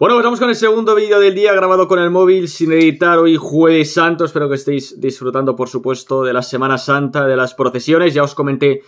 Bueno, estamos pues vamos con el segundo vídeo del día grabado con el móvil sin editar hoy jueves santo. Espero que estéis disfrutando, por supuesto, de la Semana Santa, de las procesiones. Ya os comenté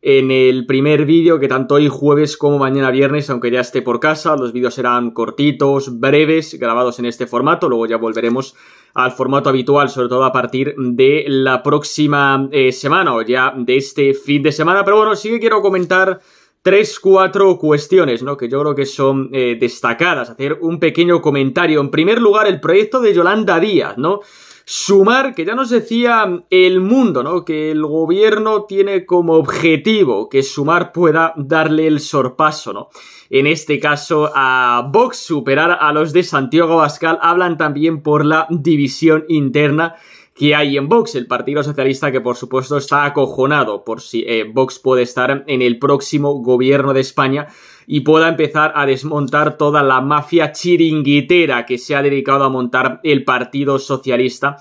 en el primer vídeo que tanto hoy jueves como mañana viernes, aunque ya esté por casa, los vídeos serán cortitos, breves, grabados en este formato. Luego ya volveremos al formato habitual, sobre todo a partir de la próxima eh, semana o ya de este fin de semana. Pero bueno, sí que quiero comentar tres, cuatro cuestiones, ¿no? Que yo creo que son eh, destacadas. Hacer un pequeño comentario. En primer lugar, el proyecto de Yolanda Díaz, ¿no? Sumar, que ya nos decía el mundo, ¿no? Que el gobierno tiene como objetivo que Sumar pueda darle el sorpaso, ¿no? En este caso a Vox, superar a los de Santiago Bascal, hablan también por la división interna que hay en Vox, el Partido Socialista que por supuesto está acojonado por si eh, Vox puede estar en el próximo gobierno de España y pueda empezar a desmontar toda la mafia chiringuitera que se ha dedicado a montar el Partido Socialista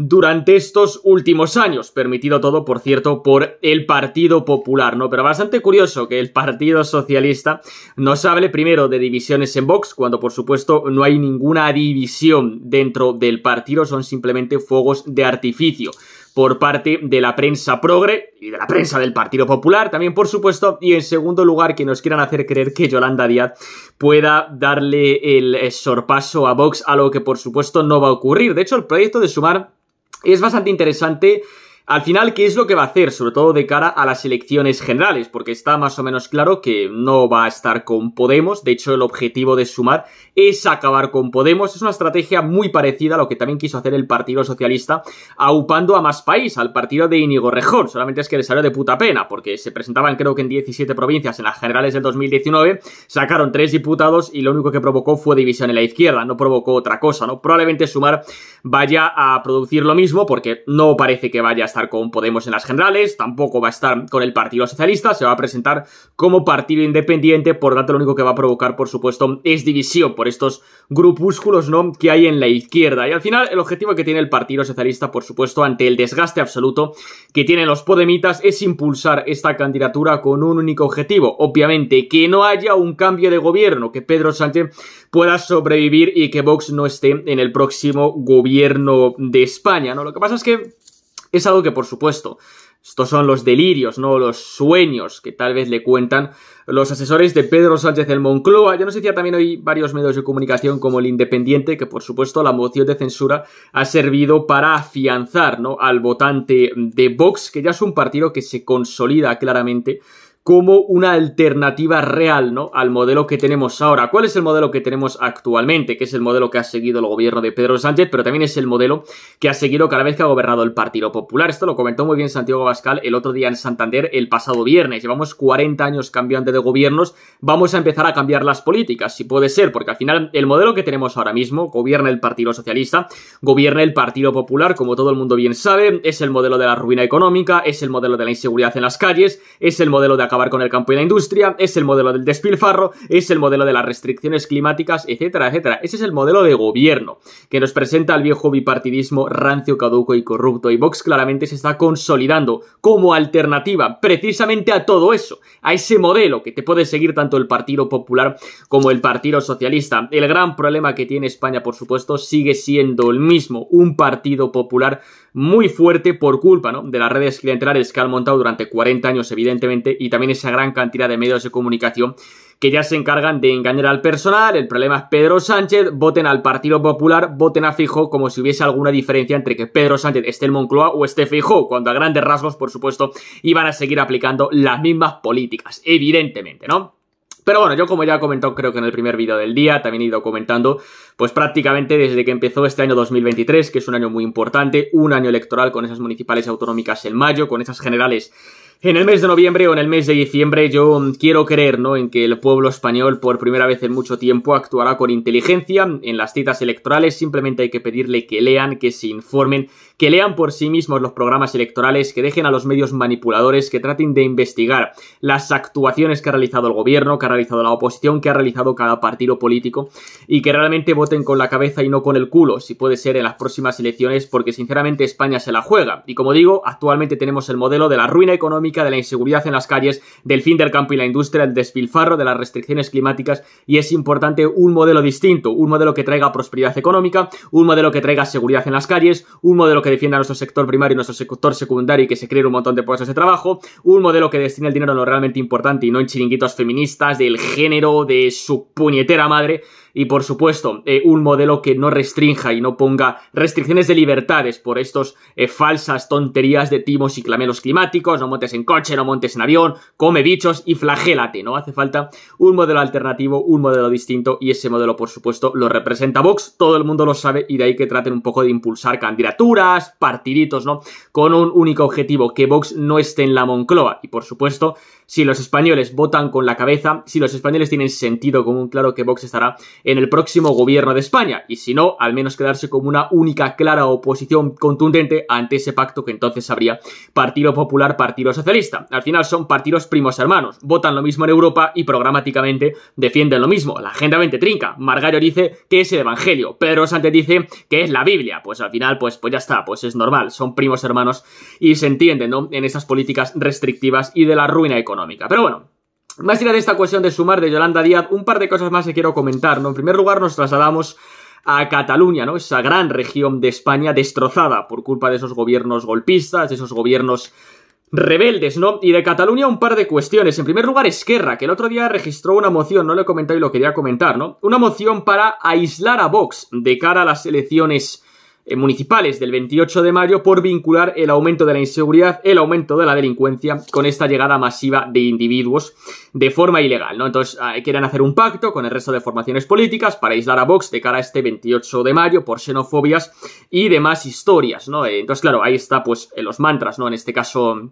durante estos últimos años, permitido todo, por cierto, por el Partido Popular, ¿no? Pero bastante curioso que el Partido Socialista nos hable primero de divisiones en Vox, cuando por supuesto no hay ninguna división dentro del partido, son simplemente fuegos de artificio por parte de la prensa progre y de la prensa del Partido Popular también, por supuesto, y en segundo lugar que nos quieran hacer creer que Yolanda Díaz pueda darle el eh, sorpaso a Vox, a lo que por supuesto no va a ocurrir. De hecho, el proyecto de sumar es bastante interesante al final, ¿qué es lo que va a hacer? Sobre todo de cara a las elecciones generales, porque está más o menos claro que no va a estar con Podemos. De hecho, el objetivo de Sumar es acabar con Podemos. Es una estrategia muy parecida a lo que también quiso hacer el Partido Socialista, aupando a más país, al partido de Íñigo Rejón. Solamente es que le salió de puta pena, porque se presentaban creo que en 17 provincias en las generales del 2019, sacaron tres diputados y lo único que provocó fue división en la izquierda, no provocó otra cosa, ¿no? Probablemente Sumar vaya a producir lo mismo, porque no parece que vaya a estar con Podemos en las generales, tampoco va a estar con el Partido Socialista, se va a presentar como partido independiente, por tanto lo único que va a provocar, por supuesto, es división por estos grupúsculos ¿no? que hay en la izquierda. Y al final el objetivo que tiene el Partido Socialista, por supuesto, ante el desgaste absoluto que tienen los Podemitas, es impulsar esta candidatura con un único objetivo, obviamente, que no haya un cambio de gobierno, que Pedro Sánchez pueda sobrevivir y que Vox no esté en el próximo gobierno de España, ¿no? Lo que pasa es que es algo que, por supuesto, estos son los delirios, no los sueños que tal vez le cuentan los asesores de Pedro Sánchez del Moncloa. Ya nos decía también hoy varios medios de comunicación como El Independiente que por supuesto la moción de censura ha servido para afianzar ¿no? al votante de Vox, que ya es un partido que se consolida claramente como una alternativa real ¿no? al modelo que tenemos ahora. ¿Cuál es el modelo que tenemos actualmente? Que es el modelo que ha seguido el gobierno de Pedro Sánchez, pero también es el modelo que ha seguido cada vez que ha gobernado el Partido Popular. Esto lo comentó muy bien Santiago Bascal el otro día en Santander el pasado viernes. Llevamos 40 años cambiando de gobiernos, vamos a empezar a cambiar las políticas, si puede ser, porque al final el modelo que tenemos ahora mismo, gobierna el Partido Socialista, gobierna el Partido Popular, como todo el mundo bien sabe, es el modelo de la ruina económica, es el modelo de la inseguridad en las calles, es el modelo de acabar con el campo y la industria, es el modelo del despilfarro, es el modelo de las restricciones climáticas, etcétera, etcétera. Ese es el modelo de gobierno que nos presenta el viejo bipartidismo rancio, caduco y corrupto. Y Vox claramente se está consolidando como alternativa precisamente a todo eso, a ese modelo que te puede seguir tanto el Partido Popular como el Partido Socialista. El gran problema que tiene España, por supuesto, sigue siendo el mismo, un Partido Popular muy fuerte por culpa ¿no? de las redes clientelares que han montado durante 40 años, evidentemente, y también esa gran cantidad de medios de comunicación que ya se encargan de engañar al personal. El problema es Pedro Sánchez, voten al Partido Popular, voten a Fijo, como si hubiese alguna diferencia entre que Pedro Sánchez esté en Moncloa o esté Fijo, cuando a grandes rasgos, por supuesto, iban a seguir aplicando las mismas políticas, evidentemente, ¿no? Pero bueno, yo como ya he comentado creo que en el primer vídeo del día, también he ido comentando, pues prácticamente desde que empezó este año 2023, que es un año muy importante, un año electoral con esas municipales autonómicas en mayo, con esas generales en el mes de noviembre o en el mes de diciembre yo mm, quiero creer, ¿no?, en que el pueblo español por primera vez en mucho tiempo actuará con inteligencia en las citas electorales, simplemente hay que pedirle que lean, que se informen que lean por sí mismos los programas electorales, que dejen a los medios manipuladores, que traten de investigar las actuaciones que ha realizado el gobierno, que ha realizado la oposición, que ha realizado cada partido político y que realmente voten con la cabeza y no con el culo, si puede ser en las próximas elecciones, porque sinceramente España se la juega. Y como digo, actualmente tenemos el modelo de la ruina económica, de la inseguridad en las calles, del fin del campo y la industria, el despilfarro, de las restricciones climáticas y es importante un modelo distinto, un modelo que traiga prosperidad económica, un modelo que traiga seguridad en las calles, un modelo que que defienda nuestro sector primario y nuestro sector secundario y que se creen un montón de puestos de trabajo, un modelo que destine el dinero a lo realmente importante y no en chiringuitos feministas del género de su puñetera madre y por supuesto eh, un modelo que no restrinja y no ponga restricciones de libertades por estos eh, falsas tonterías de timos y clamelos climáticos, no montes en coche, no montes en avión, come bichos y flagélate, ¿no? Hace falta un modelo alternativo, un modelo distinto y ese modelo por supuesto lo representa Vox, todo el mundo lo sabe y de ahí que traten un poco de impulsar candidaturas, partiditos, ¿no? Con un único objetivo, que Vox no esté en la Moncloa. Y por supuesto, si los españoles votan con la cabeza, si los españoles tienen sentido común, claro que Vox estará en el próximo gobierno de España. Y si no, al menos quedarse como una única clara oposición contundente ante ese pacto que entonces habría Partido Popular, Partido Socialista. Al final son partidos primos hermanos. Votan lo mismo en Europa y programáticamente defienden lo mismo. La agenda 20 trinca. Margallo dice que es el Evangelio. Pedro Sánchez dice que es la Biblia. Pues al final, pues, pues ya está, pues es normal. Son primos hermanos y se entienden, ¿no? En esas políticas restrictivas y de la ruina económica. Pero bueno, más allá de esta cuestión de sumar de Yolanda Díaz, un par de cosas más que quiero comentar. ¿no? En primer lugar, nos trasladamos a Cataluña, ¿no? Esa gran región de España destrozada por culpa de esos gobiernos golpistas, de esos gobiernos rebeldes, ¿no? Y de Cataluña un par de cuestiones. En primer lugar, Esquerra, que el otro día registró una moción, no lo he comentado y lo quería comentar, ¿no? Una moción para aislar a Vox de cara a las elecciones eh, municipales del 28 de mayo por vincular el aumento de la inseguridad, el aumento de la delincuencia con esta llegada masiva de individuos de forma ilegal, ¿no? Entonces ah, quieren hacer un pacto con el resto de formaciones políticas para aislar a Vox de cara a este 28 de mayo por xenofobias y demás historias, ¿no? Eh, entonces, claro, ahí está pues los mantras, ¿no? En este caso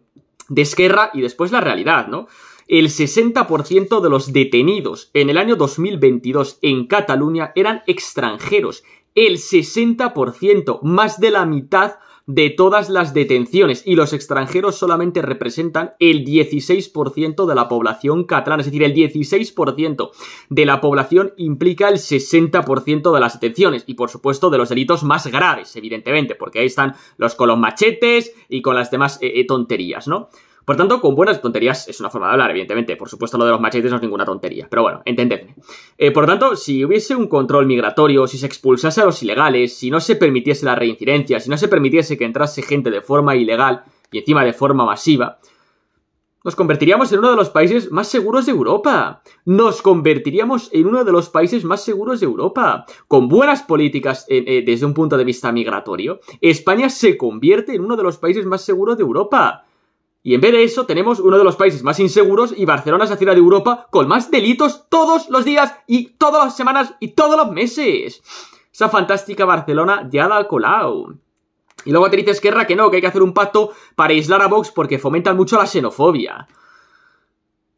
de Esquerra y después la realidad, ¿no? el 60% de los detenidos en el año 2022 en Cataluña eran extranjeros el 60%, más de la mitad de todas las detenciones y los extranjeros solamente representan el 16% de la población catalana, es decir, el 16% de la población implica el 60% de las detenciones y por supuesto de los delitos más graves, evidentemente, porque ahí están los con los machetes y con las demás eh, eh, tonterías, ¿no? Por tanto, con buenas tonterías es una forma de hablar, evidentemente. Por supuesto, lo de los machetes no es ninguna tontería, pero bueno, entendedme. Eh, por tanto, si hubiese un control migratorio, si se expulsase a los ilegales, si no se permitiese la reincidencia, si no se permitiese que entrase gente de forma ilegal y encima de forma masiva, nos convertiríamos en uno de los países más seguros de Europa. Nos convertiríamos en uno de los países más seguros de Europa. Con buenas políticas eh, eh, desde un punto de vista migratorio, España se convierte en uno de los países más seguros de Europa. Y en vez de eso tenemos uno de los países más inseguros y Barcelona es la ciudad de Europa con más delitos todos los días y todas las semanas y todos los meses. Esa fantástica Barcelona ya da colao Y luego te Esquerra que no, que hay que hacer un pacto para aislar a Vox porque fomentan mucho la xenofobia.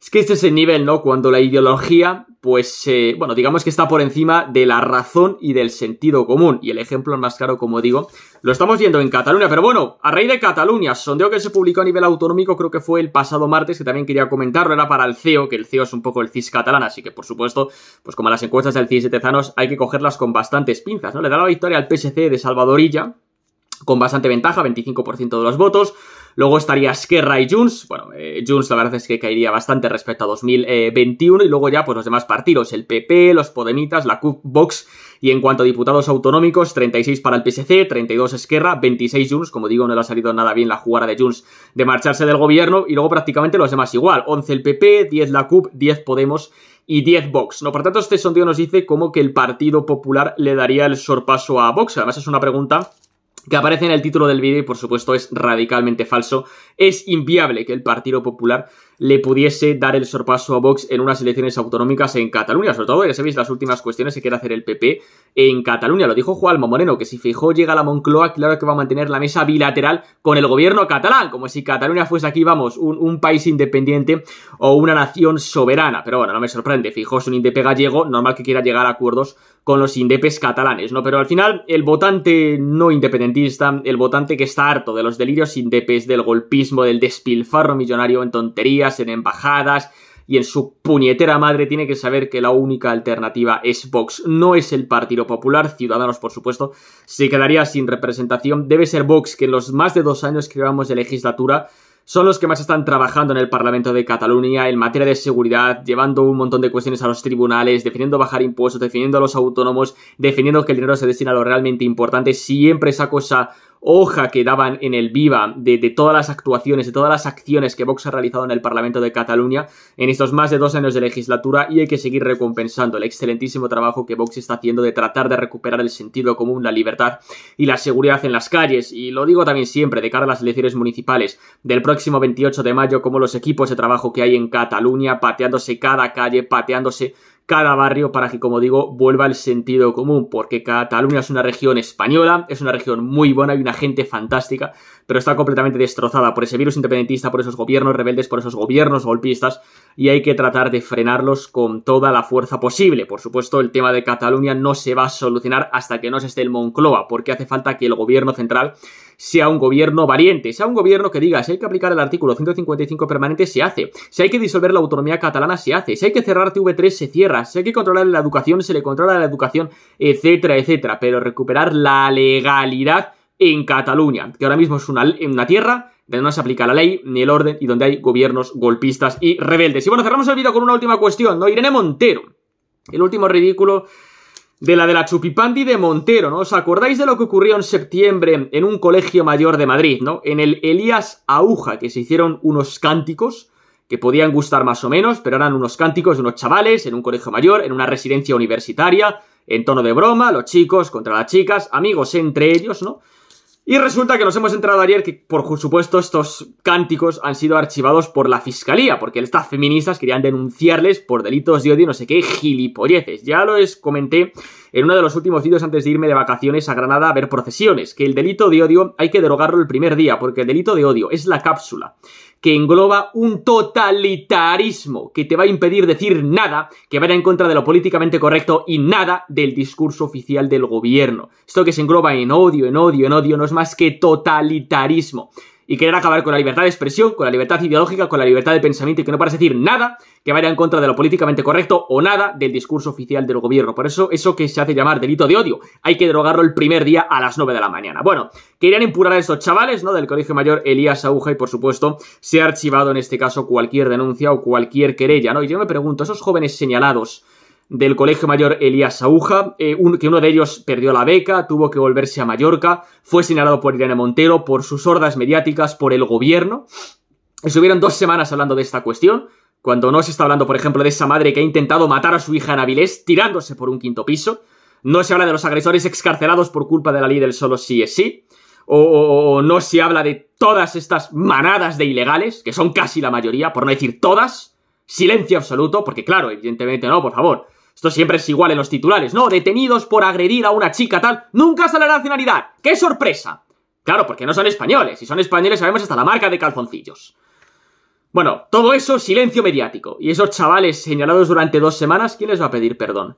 Es que este es el nivel, ¿no? Cuando la ideología, pues, eh, bueno, digamos que está por encima de la razón y del sentido común. Y el ejemplo más claro, como digo, lo estamos viendo en Cataluña. Pero bueno, a raíz de Cataluña, sondeo que se publicó a nivel autonómico, creo que fue el pasado martes, que también quería comentarlo, era para el CEO, que el CEO es un poco el CIS catalán, así que, por supuesto, pues como las encuestas del CIS de Tezanos, hay que cogerlas con bastantes pinzas, ¿no? Le da la victoria al PSC de Salvadorilla, con bastante ventaja, 25% de los votos. Luego estaría Esquerra y Junts. Bueno, eh, Junts la verdad es que caería bastante respecto a 2021. Y luego ya, pues los demás partidos, el PP, los Podemitas, la CUP, Vox. Y en cuanto a diputados autonómicos, 36 para el PSC, 32 Esquerra, 26 Junts. Como digo, no le ha salido nada bien la jugada de Junts de marcharse del gobierno. Y luego prácticamente los demás igual. 11 el PP, 10 la CUP, 10 Podemos y 10 Box. No, por tanto, este sondeo nos dice cómo que el Partido Popular le daría el sorpaso a Vox. Además, es una pregunta que aparece en el título del vídeo y por supuesto es radicalmente falso. Es inviable que el Partido Popular le pudiese dar el sorpaso a Vox en unas elecciones autonómicas en Cataluña, sobre todo, ya sabéis, las últimas cuestiones que quiere hacer el PP en Cataluña. Lo dijo Juanma Moreno, que si Fijó llega a la Moncloa, claro que va a mantener la mesa bilateral con el gobierno catalán, como si Cataluña fuese aquí, vamos, un, país independiente o una nación soberana. Pero bueno, no me sorprende, Fijó es un gallego, normal que quiera llegar a acuerdos con los indepes catalanes, ¿no? Pero al final, el votante no independentista, el votante que está harto de los delirios indepes, del golpismo, del despilfarro millonario en tonterías, en embajadas y en su puñetera madre, tiene que saber que la única alternativa es Vox. No es el Partido Popular, Ciudadanos, por supuesto, se quedaría sin representación. Debe ser Vox, que en los más de dos años que llevamos de legislatura son los que más están trabajando en el Parlamento de Cataluña en materia de seguridad, llevando un montón de cuestiones a los tribunales, defendiendo bajar impuestos, defendiendo a los autónomos, defendiendo que el dinero se destina a lo realmente importante. Siempre esa cosa hoja que daban en el Viva de, todas las actuaciones, de todas las acciones que Vox ha realizado en el Parlamento de Cataluña en estos más de dos años de legislatura y hay que seguir recompensando el excelentísimo trabajo que Vox está haciendo de tratar de recuperar el sentido común, la libertad y la seguridad en las calles. Y lo digo también siempre de cara a las elecciones municipales del próximo 28 de mayo, como los equipos de trabajo que hay en Cataluña pateándose cada calle, pateándose cada barrio para que, como digo, vuelva el sentido común, porque Cataluña es una región española, es una región muy buena hay una gente fantástica, pero está completamente destrozada por ese virus independentista, por esos gobiernos rebeldes, por esos gobiernos golpistas, y hay que tratar de frenarlos con toda la fuerza posible. Por supuesto, el tema de Cataluña no se va a solucionar hasta que no se esté el Moncloa, porque hace falta que el gobierno central sea un gobierno valiente, sea un gobierno que diga si hay que aplicar el artículo 155 permanente, se hace, si hay que disolver la autonomía catalana, se hace, si hay que cerrar TV3, se cierra, si hay que controlar la educación, se le controla la educación, etcétera, etcétera, pero recuperar la legalidad en Cataluña, que ahora mismo es una, una tierra donde no se aplica la ley ni el orden y donde hay gobiernos golpistas y rebeldes. Y bueno, cerramos el vídeo con una última cuestión, ¿no? Irene Montero, el último ridículo de la de la chupipandi de Montero, ¿no? ¿Os acordáis de lo que ocurrió en septiembre en un colegio mayor de Madrid, ¿no? En el Elías Aguja, que se hicieron unos cánticos que podían gustar más o menos, pero eran unos cánticos de unos chavales en un colegio mayor, en una residencia universitaria, en tono de broma, los chicos contra las chicas, amigos entre ellos, ¿no? Y resulta que nos hemos enterado ayer que, por supuesto, estos cánticos han sido archivados por la fiscalía, porque estas feministas querían denunciarles por delitos de odio, y no sé qué, gilipolleces. Ya lo es comenté en uno de los últimos vídeos antes de irme de vacaciones a Granada a ver procesiones, que el delito de odio hay que derogarlo el primer día, porque el delito de odio es la cápsula que engloba un totalitarismo que te va a impedir decir nada que vaya en contra de lo políticamente correcto y nada del discurso oficial del gobierno. Esto que se engloba en odio, en odio, en odio, no es más que totalitarismo y querer acabar con la libertad de expresión, con la libertad ideológica, con la libertad de pensamiento y que no parece decir nada que vaya en contra de lo políticamente correcto o nada del discurso oficial del gobierno. Por eso, eso que se hace llamar delito de odio, hay que drogarlo el primer día a las 9 de la mañana. Bueno, querían impurar a esos chavales, ¿no? Del Colegio Mayor Elías Aguja y, por supuesto, se ha archivado en este caso cualquier denuncia o cualquier querella, ¿no? Y yo me pregunto, esos jóvenes señalados, del Colegio Mayor Elías Aúja... Eh, que uno de ellos perdió la beca, tuvo que volverse a Mallorca, fue señalado por Irene Montero, por sus hordas mediáticas, por el gobierno. Estuvieron dos semanas hablando de esta cuestión, cuando no se está hablando, por ejemplo, de esa madre que ha intentado matar a su hija en Avilés tirándose por un quinto piso. No se habla de los agresores excarcelados por culpa de la ley del solo sí es sí. o no se habla de todas estas manadas de ilegales, que son casi la mayoría, por no decir todas. Silencio absoluto, porque claro, evidentemente no, por favor esto siempre es igual en los titulares, ¿no? Detenidos por agredir a una chica tal, nunca sale la nacionalidad. ¡Qué sorpresa! Claro, porque no son españoles. Si son españoles sabemos hasta la marca de calzoncillos. Bueno, todo eso silencio mediático. Y esos chavales señalados durante dos semanas, ¿quién les va a pedir perdón?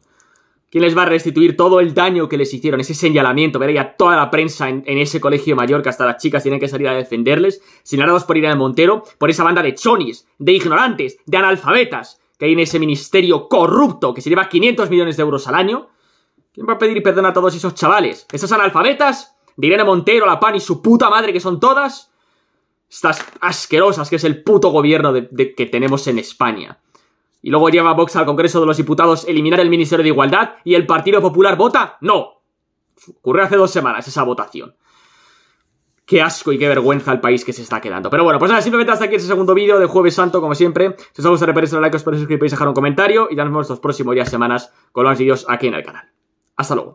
¿Quién les va a restituir todo el daño que les hicieron? Ese señalamiento, ver toda la prensa en, ese colegio mayor que hasta las chicas tienen que salir a defenderles, señalados por Irene Montero, por esa banda de chonis, de ignorantes, de analfabetas, que hay en ese ministerio corrupto que se lleva 500 millones de euros al año. ¿Quién va a pedir perdón a todos esos chavales? ¿Esos analfabetas? ¿Direna Montero, la PAN y su puta madre que son todas? Estas asquerosas que es el puto gobierno que tenemos en España. Y luego lleva Vox al Congreso de los Diputados eliminar el Ministerio de Igualdad y el Partido Popular vota no. Ocurrió hace dos semanas esa votación qué asco y qué vergüenza el país que se está quedando. Pero bueno, pues nada, simplemente hasta aquí ese segundo vídeo de Jueves Santo, como siempre. Si os ha gustado, repetir un like, os podéis y dejar un comentario y ya nos vemos los próximos días, semanas con los vídeos aquí en el canal. Hasta luego.